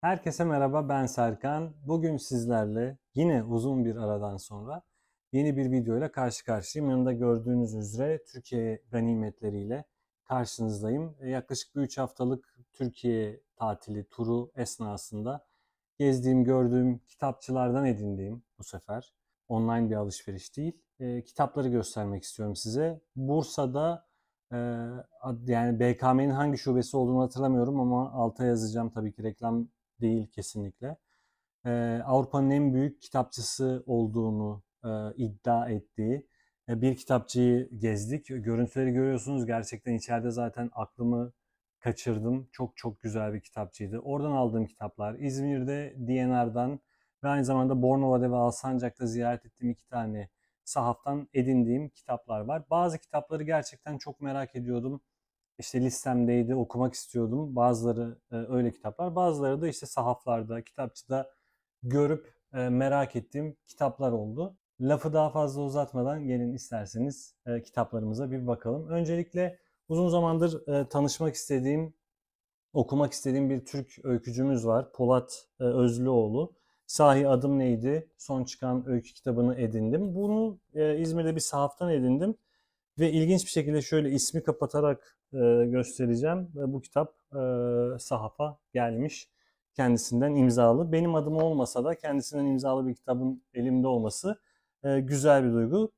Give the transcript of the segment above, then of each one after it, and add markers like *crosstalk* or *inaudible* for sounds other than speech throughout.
Herkese merhaba ben Serkan. Bugün sizlerle yine uzun bir aradan sonra yeni bir video ile karşı karşıyayım. Yanımda gördüğünüz üzere Türkiye ganimetleriyle karşınızdayım. E, yaklaşık bir 3 haftalık Türkiye tatili turu esnasında gezdiğim, gördüğüm kitapçılardan edindiğim bu sefer online bir alışveriş değil. E, kitapları göstermek istiyorum size. Bursa'da e, yani BKM'nin hangi şubesi olduğunu hatırlamıyorum ama alta yazacağım tabii ki reklam değil kesinlikle. Ee, Avrupa'nın en büyük kitapçısı olduğunu e, iddia ettiği e, bir kitapçıyı gezdik. Görüntüleri görüyorsunuz gerçekten içeride zaten aklımı kaçırdım. Çok çok güzel bir kitapçıydı. Oradan aldığım kitaplar İzmir'de DNR'dan ve aynı zamanda Bornova'da ve Alsancak'ta ziyaret ettiğim iki tane sahaftan edindiğim kitaplar var. Bazı kitapları gerçekten çok merak ediyordum işte listemdeydi, okumak istiyordum. Bazıları e, öyle kitaplar, bazıları da işte sahaflarda, kitapçıda görüp e, merak ettiğim kitaplar oldu. Lafı daha fazla uzatmadan gelin isterseniz e, kitaplarımıza bir bakalım. Öncelikle uzun zamandır e, tanışmak istediğim, okumak istediğim bir Türk öykücümüz var. Polat e, Özlüoğlu. Sahi adım neydi? Son çıkan öykü kitabını edindim. Bunu e, İzmir'de bir sahaftan edindim. Ve ilginç bir şekilde şöyle ismi kapatarak e, göstereceğim. Bu kitap e, sahafa gelmiş. Kendisinden imzalı. Benim adım olmasa da kendisinden imzalı bir kitabın elimde olması e, güzel bir duygu.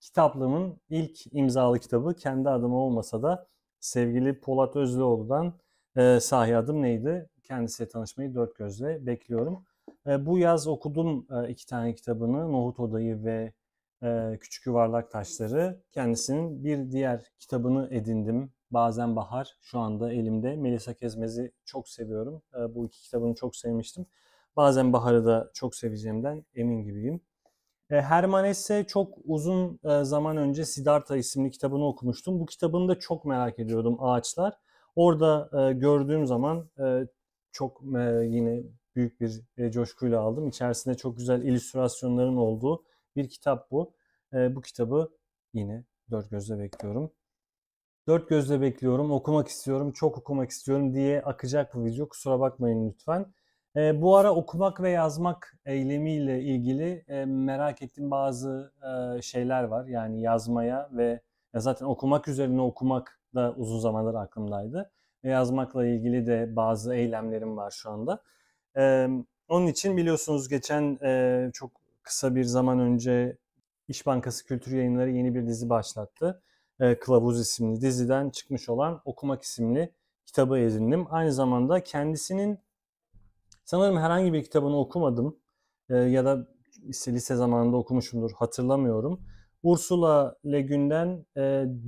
Kitaplığımın ilk imzalı kitabı kendi adıma olmasa da sevgili Polat Özlüoğlu'dan sahi adım neydi? Kendisiyle tanışmayı dört gözle bekliyorum. Bu yaz okudum iki tane kitabını. Nohut Odayı ve Küçük Yuvarlak Taşları. Kendisinin bir diğer kitabını edindim Bazen Bahar şu anda elimde. Melisa Kezmez'i çok seviyorum. Ee, bu iki kitabını çok sevmiştim. Bazen Bahar'ı da çok seveceğimden emin gibiyim. Ee, Herman Hesse çok uzun e, zaman önce Siddhartha isimli kitabını okumuştum. Bu kitabını da çok merak ediyordum Ağaçlar. Orada e, gördüğüm zaman e, çok yine büyük bir coşkuyla aldım. İçerisinde çok güzel illüstrasyonların olduğu bir kitap bu. Bu kitabı yine dört gözle bekliyorum. Dört gözle bekliyorum, okumak istiyorum, çok okumak istiyorum diye akacak bu video. Kusura bakmayın lütfen. E, bu ara okumak ve yazmak eylemiyle ilgili e, merak ettiğim bazı e, şeyler var. Yani yazmaya ve ya zaten okumak üzerine okumak da uzun zamandır aklımdaydı. Ve yazmakla ilgili de bazı eylemlerim var şu anda. E, onun için biliyorsunuz geçen e, çok kısa bir zaman önce İş Bankası Kültür Yayınları yeni bir dizi başlattı. E, Kılavuz isimli diziden çıkmış olan Okumak isimli kitabı edindim. Aynı zamanda kendisinin sanırım herhangi bir kitabını okumadım e, ya da işte lise zamanında okumuşumdur hatırlamıyorum. Ursula Le Guin'den e,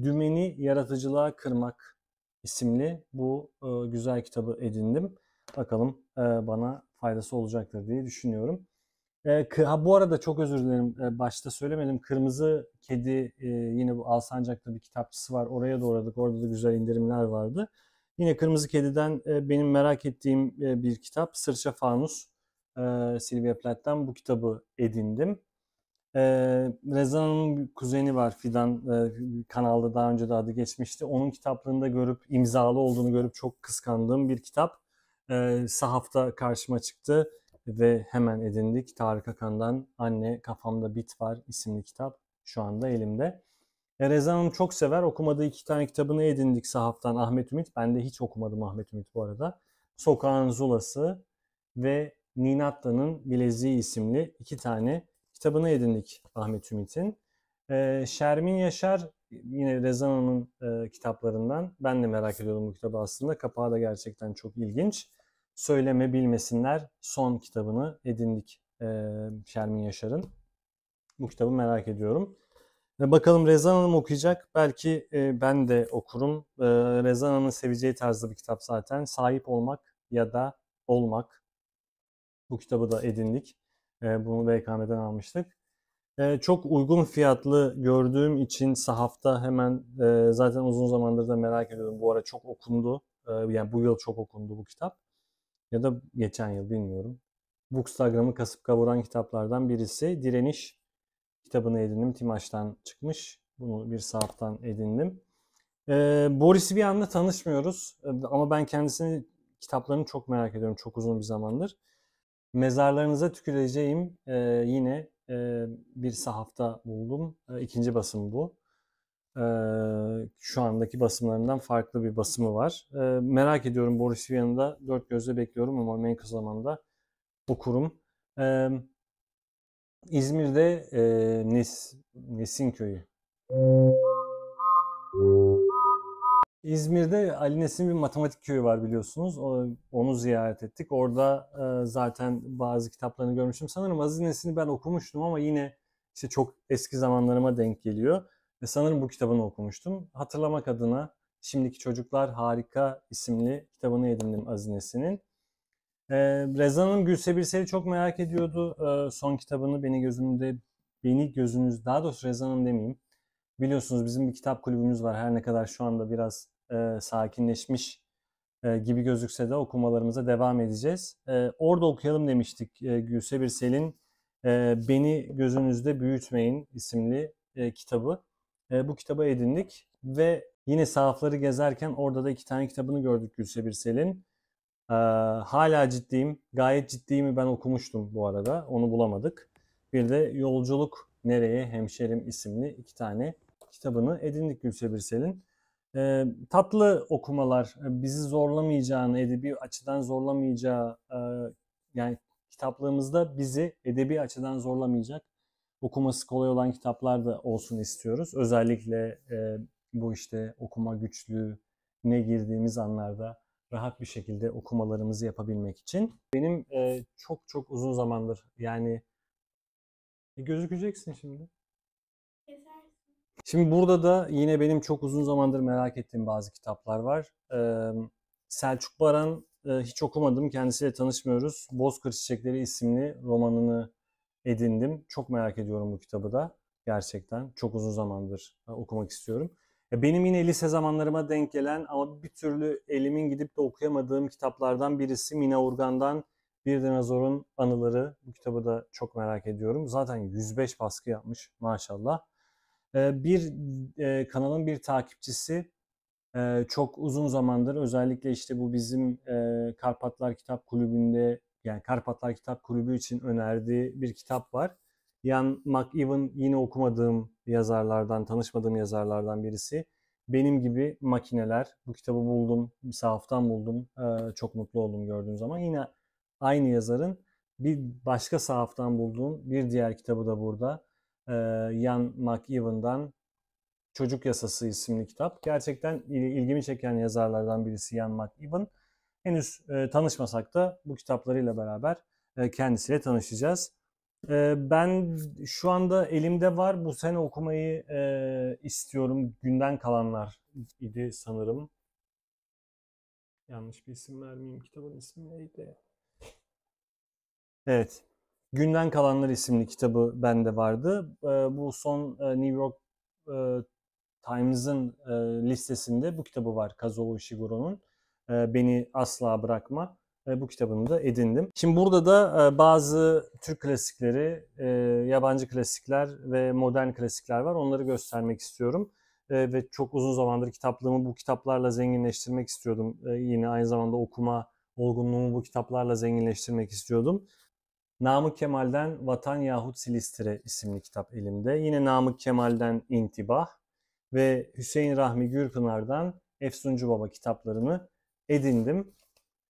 Dümeni Yaratıcılığa Kırmak isimli bu e, güzel kitabı edindim. Bakalım e, bana faydası olacaktır diye düşünüyorum. Ee, ha, bu arada çok özür dilerim e, başta söylemedim. Kırmızı Kedi e, yine bu Alsancak'ta bir kitapçısı var. Oraya da uğradık. Orada da güzel indirimler vardı. Yine Kırmızı Kedi'den e, benim merak ettiğim bir kitap Sırça Fanus. Silvia Sylvia Plath'tan bu kitabı edindim. Reza'nın kuzeni var Fidan. kanalda daha önce de adı geçmişti. Onun kitaplığında görüp imzalı olduğunu görüp çok kıskandığım bir kitap. E, sahafta karşıma çıktı ve hemen edindik. Tarık Akan'dan Anne Kafamda Bit Var isimli kitap şu anda elimde. Rezan Hanım çok sever. Okumadığı iki tane kitabını edindik sahaftan Ahmet Ümit. Ben de hiç okumadım Ahmet Ümit bu arada. Sokağın Zulası ve Ninatla'nın Bileziği isimli iki tane kitabını edindik Ahmet Ümit'in. Ee, Şermin Yaşar yine Rezan Hanım'ın e, kitaplarından. Ben de merak ediyordum bu kitabı aslında. Kapağı da gerçekten çok ilginç. Söyleme Bilmesinler son kitabını edindik e, Şermin Yaşar'ın. Bu kitabı merak ediyorum. Ve bakalım Rezan Hanım okuyacak. Belki e, ben de okurum. E, Rezan Hanım'ın seveceği tarzda bir kitap zaten. Sahip olmak ya da olmak. Bu kitabı da edindik. E, bunu BKM'den almıştık. E, çok uygun fiyatlı gördüğüm için sahafta hemen e, zaten uzun zamandır da merak ediyordum. Bu ara çok okundu. E, yani bu yıl çok okundu bu kitap ya da geçen yıl bilmiyorum. Bookstagram'ı kasıp kavuran kitaplardan birisi Direniş kitabını edindim. Timaç'tan çıkmış. Bunu bir sahaptan edindim. Ee, Boris Vian'la tanışmıyoruz ama ben kendisini kitaplarını çok merak ediyorum çok uzun bir zamandır. Mezarlarınıza tüküreceğim ee, yine e, bir sahafta buldum. E, ikinci basım bu şu andaki basımlarından farklı bir basımı var. Merak ediyorum Boris Vian'ı da dört gözle bekliyorum ama en kısa zamanda bu kurum. İzmir'de Nes Nesin Köyü. İzmir'de Ali Nesin bir matematik köyü var biliyorsunuz. Onu ziyaret ettik. Orada zaten bazı kitaplarını görmüştüm. Sanırım Aziz Nesin'i ben okumuştum ama yine işte çok eski zamanlarıma denk geliyor. Ve sanırım bu kitabını okumuştum. Hatırlamak adına Şimdiki Çocuklar Harika isimli kitabını edindim Azinesin'in. Ee, Rezan Gülse Birsel'i çok merak ediyordu. Ee, son kitabını beni gözümde, beni gözünüz, daha doğrusu Rezanın demeyeyim. Biliyorsunuz bizim bir kitap kulübümüz var. Her ne kadar şu anda biraz e, sakinleşmiş e, gibi gözükse de okumalarımıza devam edeceğiz. E, orada okuyalım demiştik e, Gülse Birsel'in e, Beni Gözünüzde Büyütmeyin isimli e, kitabı e, bu kitabı edindik ve yine sahafları gezerken orada da iki tane kitabını gördük Gülse Birsel'in. E, ee, hala ciddiyim, gayet ciddiyimi ben okumuştum bu arada, onu bulamadık. Bir de Yolculuk Nereye Hemşerim isimli iki tane kitabını edindik Gülse Birsel'in. E, ee, tatlı okumalar, bizi zorlamayacağını, edebi açıdan zorlamayacağı, e, yani kitaplığımızda bizi edebi açıdan zorlamayacak okuması kolay olan kitaplar da olsun istiyoruz. Özellikle e, bu işte okuma güçlüğüne girdiğimiz anlarda rahat bir şekilde okumalarımızı yapabilmek için. Benim e, çok çok uzun zamandır yani e, gözükeceksin şimdi. Şimdi burada da yine benim çok uzun zamandır merak ettiğim bazı kitaplar var. Ee, Selçuk Baran e, hiç okumadım. Kendisiyle tanışmıyoruz. Bozkır Çiçekleri isimli romanını edindim. Çok merak ediyorum bu kitabı da. Gerçekten çok uzun zamandır e, okumak istiyorum. E, benim yine lise zamanlarıma denk gelen ama bir türlü elimin gidip de okuyamadığım kitaplardan birisi Mina Urgan'dan Bir Dinozor'un Anıları. Bu kitabı da çok merak ediyorum. Zaten 105 baskı yapmış maşallah. E, bir kanalın bir takipçisi çok uzun zamandır özellikle işte bu bizim Karpatlar Kitap Kulübü'nde yani Karpatlar Kitap Kulübü için önerdiği bir kitap var. Ian McEwan yine okumadığım yazarlardan, tanışmadığım yazarlardan birisi. Benim gibi makineler. Bu kitabı buldum, bir sahaftan buldum. Ee, çok mutlu oldum gördüğüm zaman. Yine aynı yazarın bir başka sahaftan bulduğum bir diğer kitabı da burada. Ee, Ian McEwan'dan Çocuk Yasası isimli kitap. Gerçekten ilgimi çeken yazarlardan birisi Ian McEwan. Henüz e, tanışmasak da bu kitaplarıyla beraber e, kendisiyle tanışacağız. E, ben şu anda elimde var. Bu sene okumayı e, istiyorum. Günden kalanlar idi sanırım. Yanlış bir isim vermeyeyim. Kitabın ismi neydi? Evet. Günden Kalanlar isimli kitabı bende vardı. E, bu son e, New York e, Times'ın listesinde bu kitabı var Kazuo Ishiguro'nun. E, beni Asla Bırakma e, bu kitabını da edindim. Şimdi burada da e, bazı Türk klasikleri, yabancı klasikler ve modern klasikler var. Onları göstermek istiyorum. Ve çok uzun zamandır kitaplığımı bu kitaplarla zenginleştirmek istiyordum. Yine aynı zamanda okuma olgunluğumu bu kitaplarla zenginleştirmek istiyordum. Namık Kemal'den Vatan yahut Silistre isimli kitap elimde. Yine Namık Kemal'den İntibah ve Hüseyin Rahmi Gürpınar'dan Efsuncu Baba kitaplarını edindim.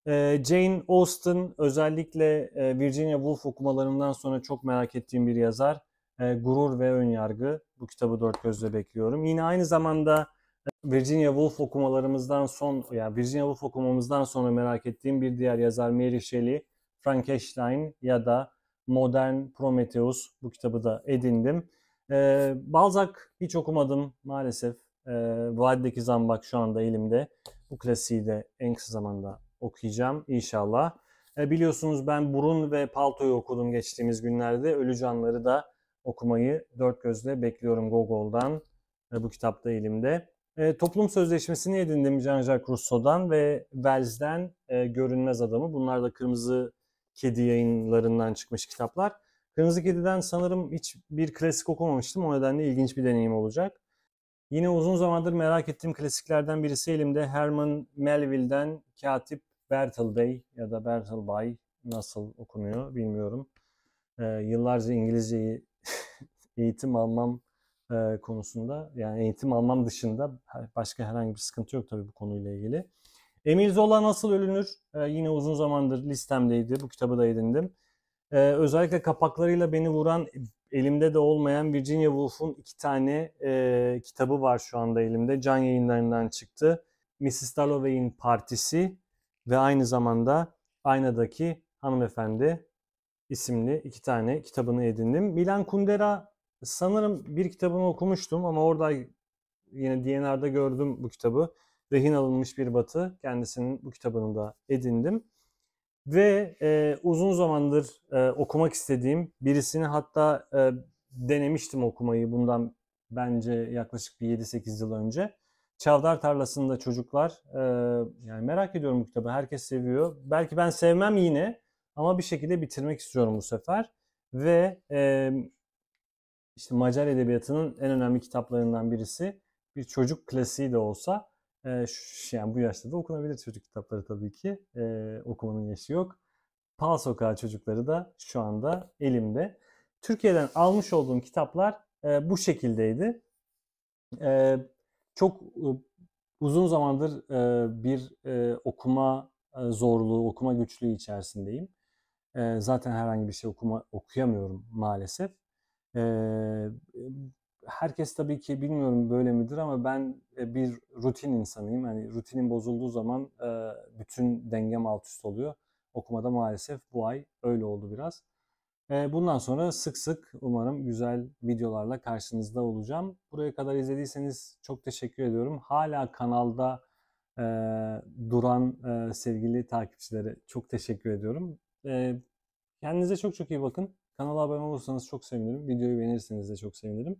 Ee, Jane Austen özellikle e, Virginia Woolf okumalarından sonra çok merak ettiğim bir yazar. Ee, Gurur ve Önyargı bu kitabı dört gözle bekliyorum. Yine aynı zamanda e, Virginia Woolf okumalarımızdan son yani Virginia Woolf okumamızdan sonra merak ettiğim bir diğer yazar Mary Shelley, Frankenstein ya da Modern Prometheus bu kitabı da edindim. Ee, Balzac hiç okumadım maalesef. Ee, Vadideki Zambak şu anda elimde. Bu klasiği de en kısa zamanda okuyacağım inşallah. E, biliyorsunuz ben burun ve paltoyu okudum geçtiğimiz günlerde. Ölü canları da okumayı dört gözle bekliyorum Gogol'dan. E, bu kitapta elimde. E, toplum sözleşmesini edindim Jean-Jacques Rousseau'dan ve Wells'den e, Görünmez Adamı. Bunlar da Kırmızı Kedi yayınlarından çıkmış kitaplar. Kırmızı Kedi'den sanırım hiç bir klasik okumamıştım. O nedenle ilginç bir deneyim olacak. Yine uzun zamandır merak ettiğim klasiklerden birisi elimde Herman Melville'den Katip Bertel Bey ya da Bertel Bay nasıl okunuyor bilmiyorum. Ee, yıllarca İngilizceyi *laughs* eğitim almam e, konusunda yani eğitim almam dışında başka herhangi bir sıkıntı yok tabii bu konuyla ilgili. Emil Zola Nasıl Ölünür ee, yine uzun zamandır listemdeydi. Bu kitabı da edindim. Ee, özellikle kapaklarıyla beni vuran Elimde de olmayan Virginia Woolf'un iki tane e, kitabı var şu anda elimde. Can yayınlarından çıktı. Mrs. Dalloway'in Partisi ve aynı zamanda Aynadaki Hanımefendi isimli iki tane kitabını edindim. Milan Kundera sanırım bir kitabını okumuştum ama orada yine DNR'da gördüm bu kitabı. Rehin alınmış bir batı. Kendisinin bu kitabını da edindim. Ve e, uzun zamandır e, okumak istediğim birisini hatta e, denemiştim okumayı bundan bence yaklaşık bir 7-8 yıl önce. Çavdar Tarlası'nda çocuklar. E, yani merak ediyorum bu kitabı. Herkes seviyor. Belki ben sevmem yine ama bir şekilde bitirmek istiyorum bu sefer. Ve e, işte Macar Edebiyatı'nın en önemli kitaplarından birisi. Bir çocuk klasiği de olsa yani bu yaşta da okunabilir çocuk kitapları tabii ki. E, okumanın yaşı yok. Pal Sokağı çocukları da şu anda elimde. Türkiye'den almış olduğum kitaplar e, bu şekildeydi. E, çok e, uzun zamandır e, bir e, okuma e, zorluğu, okuma güçlüğü içerisindeyim. E, zaten herhangi bir şey okuma okuyamıyorum maalesef. E, herkes tabii ki bilmiyorum böyle midir ama ben e, bir rutin insanıyım. Yani rutinin bozulduğu zaman e, bütün dengem alt üst oluyor. Okumada maalesef bu ay öyle oldu biraz. E, bundan sonra sık sık umarım güzel videolarla karşınızda olacağım. Buraya kadar izlediyseniz çok teşekkür ediyorum. Hala kanalda duran sevgili takipçilere çok teşekkür ediyorum. kendinize çok çok iyi bakın. Kanala abone olursanız çok sevinirim. Videoyu beğenirseniz de çok sevinirim.